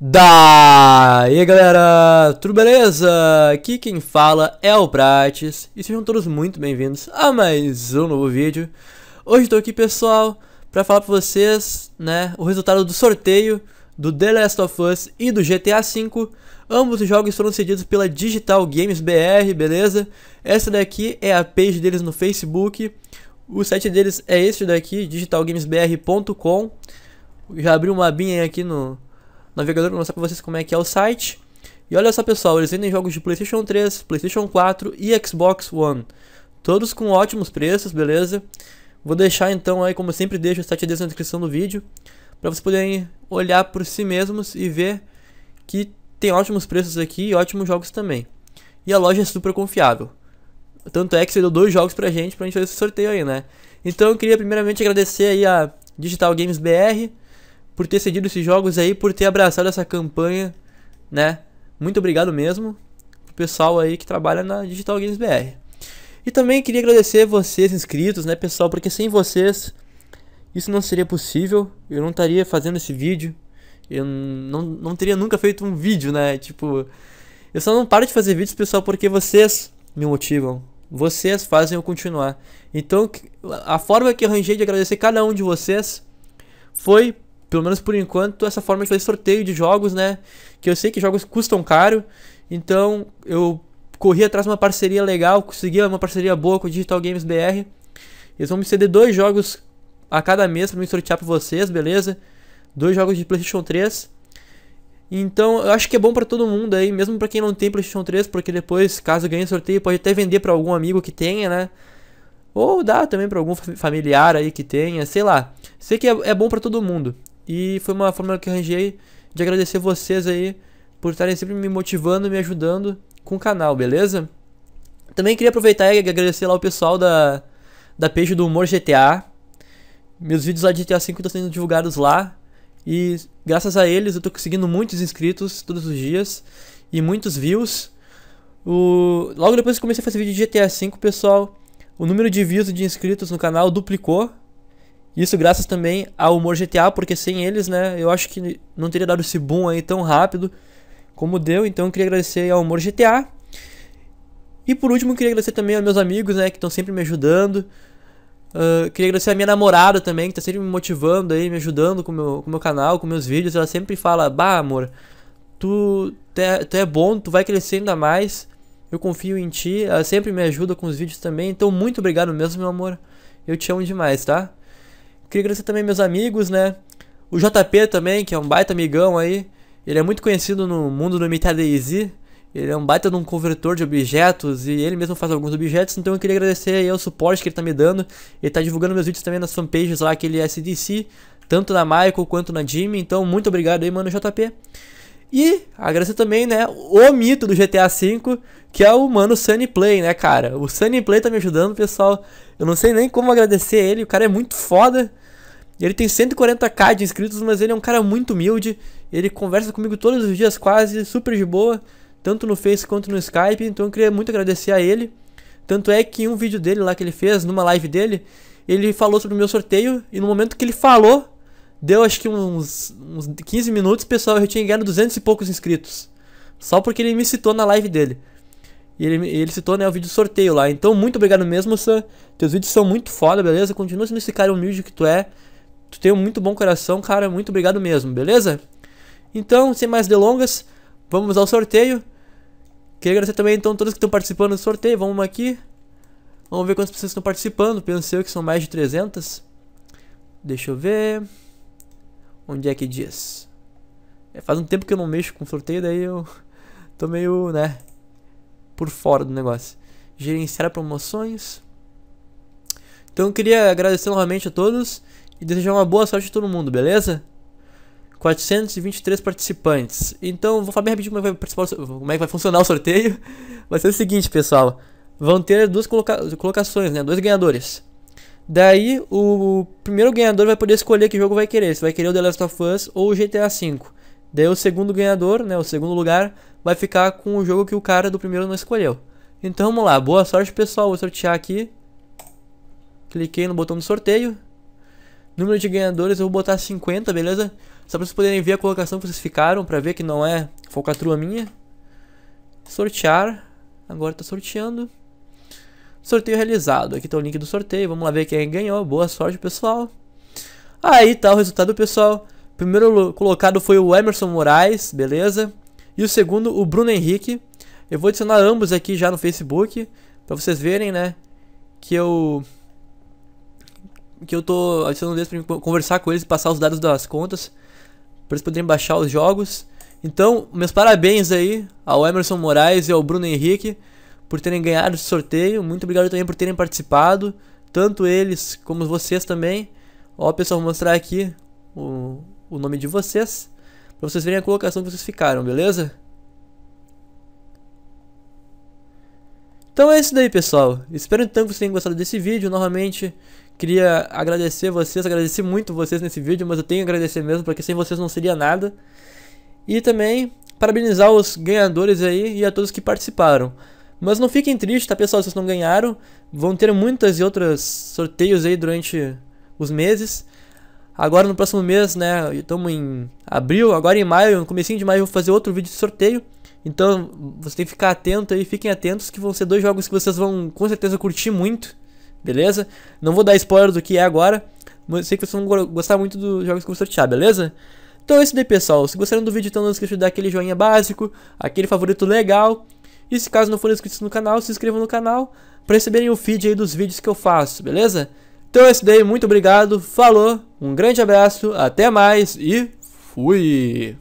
Daí galera, tudo beleza? Aqui quem fala é o Prates e sejam todos muito bem-vindos a mais um novo vídeo. Hoje estou aqui pessoal para falar para vocês né, o resultado do sorteio do The Last of Us e do GTA V. Ambos os jogos foram cedidos pela Digital Games BR, beleza? Essa daqui é a page deles no Facebook. O site deles é este daqui, digitalgamesbr.com. Já abri uma abinha aqui no, navegador para mostrar para vocês como é que é o site. E olha só pessoal, eles vendem jogos de Playstation 3, Playstation 4 e Xbox One. Todos com ótimos preços, beleza? Vou deixar então aí, como sempre deixo, o site deles na descrição do vídeo. para vocês poderem olhar por si mesmos e ver que tem ótimos preços aqui e ótimos jogos também. E a loja é super confiável. Tanto é que você deu dois jogos pra gente, pra gente fazer esse sorteio aí, né? Então eu queria primeiramente agradecer aí a Digital Games BR, por ter cedido esses jogos aí, por ter abraçado essa campanha, né? Muito obrigado mesmo pro pessoal aí que trabalha na Digital Games BR. E também queria agradecer vocês inscritos, né, pessoal, porque sem vocês isso não seria possível, eu não estaria fazendo esse vídeo, eu não, não teria nunca feito um vídeo, né? Tipo, eu só não paro de fazer vídeos, pessoal, porque vocês me motivam, vocês fazem eu continuar. Então, a forma que eu arranjei de agradecer cada um de vocês foi pelo menos por enquanto, essa forma de fazer sorteio de jogos, né? Que eu sei que jogos custam caro, então eu corri atrás de uma parceria legal, consegui uma parceria boa com o Digital Games BR. Eles vão me ceder dois jogos a cada mês para me sortear para vocês, beleza? Dois jogos de PlayStation 3. Então, eu acho que é bom para todo mundo aí, mesmo para quem não tem PlayStation 3, porque depois, caso ganhe sorteio, pode até vender para algum amigo que tenha, né? Ou dá também para algum familiar aí que tenha, sei lá. Sei que é, é bom para todo mundo. E foi uma forma que arranjei de agradecer vocês aí por estarem sempre me motivando, me ajudando com o canal, beleza? Também queria aproveitar e agradecer lá o pessoal da, da peixe do Humor GTA. Meus vídeos lá de GTA V estão sendo divulgados lá. E graças a eles eu estou conseguindo muitos inscritos todos os dias e muitos views. O... Logo depois que comecei a fazer vídeo de GTA V, pessoal, o número de views e de inscritos no canal duplicou. Isso graças também ao humor GTA, porque sem eles, né, eu acho que não teria dado esse boom aí tão rápido como deu. Então eu queria agradecer ao humor GTA. E por último, eu queria agradecer também aos meus amigos, né, que estão sempre me ajudando. Uh, queria agradecer a minha namorada também, que tá sempre me motivando aí, me ajudando com meu, o com meu canal, com meus vídeos. Ela sempre fala, bah, amor, tu, tu é, tu é bom, tu vai crescer ainda mais. Eu confio em ti. Ela sempre me ajuda com os vídeos também. Então, muito obrigado mesmo, meu amor. Eu te amo demais, tá? Queria agradecer também meus amigos, né? O JP também, que é um baita amigão aí. Ele é muito conhecido no mundo do MTDZ. Ele é um baita de um convertor de objetos e ele mesmo faz alguns objetos, então eu queria agradecer aí o suporte que ele tá me dando. Ele tá divulgando meus vídeos também nas fanpages lá, que ele é SDC, tanto na Michael quanto na Jimmy. Então, muito obrigado aí, mano, JP. E agradecer também, né, o mito do GTA V, que é o mano Sunny Play, né, cara? O Sunny Play tá me ajudando, pessoal. Eu não sei nem como agradecer ele, o cara é muito foda. Ele tem 140k de inscritos, mas ele é um cara muito humilde. Ele conversa comigo todos os dias quase, super de boa, tanto no Face quanto no Skype, então eu queria muito agradecer a ele. Tanto é que um vídeo dele lá que ele fez, numa live dele, ele falou sobre o meu sorteio e no momento que ele falou, Deu acho que uns, uns 15 minutos, pessoal, eu tinha ganhado 200 e poucos inscritos. Só porque ele me citou na live dele. E ele, ele citou, né, o vídeo sorteio lá. Então, muito obrigado mesmo, Sam. Teus vídeos são muito foda, beleza? Continua sendo esse cara humilde que tu é. Tu tem um muito bom coração, cara. Muito obrigado mesmo, beleza? Então, sem mais delongas, vamos ao sorteio. Queria agradecer também, então, todos que estão participando do sorteio. Vamos aqui. Vamos ver quantas pessoas estão participando. Pensei que são mais de 300. Deixa eu ver... Onde é que diz? É, faz um tempo que eu não mexo com sorteio, daí eu tô meio, né, por fora do negócio. Gerenciar promoções. Então eu queria agradecer novamente a todos e desejar uma boa sorte a todo mundo, beleza? 423 participantes. Então, vou falar bem rapidinho como é, como é que vai, funcionar o sorteio. Vai ser o seguinte, pessoal. Vão ter duas coloca colocações, né? Dois ganhadores. Daí o primeiro ganhador vai poder escolher que jogo vai querer, se vai querer o The Last of Us ou o GTA V. Daí o segundo ganhador, né, o segundo lugar, vai ficar com o jogo que o cara do primeiro não escolheu. Então vamos lá, boa sorte pessoal, vou sortear aqui. Cliquei no botão do sorteio. Número de ganhadores eu vou botar 50, beleza? Só pra vocês poderem ver a colocação que vocês ficaram, pra ver que não é focatrua minha. Sortear, agora tá sorteando. Sorteio realizado. Aqui tá o link do sorteio. Vamos lá ver quem ganhou. Boa sorte, pessoal. Aí tá o resultado, pessoal. Primeiro colocado foi o Emerson Moraes, beleza? E o segundo, o Bruno Henrique. Eu vou adicionar ambos aqui já no Facebook, para vocês verem, né, que eu que eu tô adicionando eles para conversar com eles e passar os dados das contas, para eles poderem baixar os jogos. Então, meus parabéns aí ao Emerson Moraes e ao Bruno Henrique por terem ganhado esse sorteio. Muito obrigado também por terem participado. Tanto eles como vocês também. Ó, pessoal, vou mostrar aqui o, o nome de vocês. Pra vocês verem a colocação que vocês ficaram, beleza? Então é isso daí, pessoal. Espero então que vocês tenham gostado desse vídeo. Novamente, queria agradecer vocês. Agradeci muito vocês nesse vídeo, mas eu tenho que agradecer mesmo, porque sem vocês não seria nada. E também parabenizar os ganhadores aí e a todos que participaram. Mas não fiquem tristes, tá, pessoal? Vocês não ganharam. Vão ter muitas e outras sorteios aí durante os meses. Agora no próximo mês, né? Estamos em abril, agora em maio, no comecinho de maio eu vou fazer outro vídeo de sorteio. Então, você tem que ficar atento aí, fiquem atentos que vão ser dois jogos que vocês vão com certeza curtir muito, beleza? Não vou dar spoiler do que é agora, mas sei que vocês vão gostar muito dos jogos que eu vou sortear, beleza? Então é isso daí, pessoal. Se gostaram do vídeo, então não esqueça de dar aquele joinha básico, aquele favorito legal. E se caso não forem inscritos no canal, se inscrevam no canal para receberem o feed aí dos vídeos que eu faço, beleza? Então é isso daí, muito obrigado, falou, um grande abraço, até mais e fui!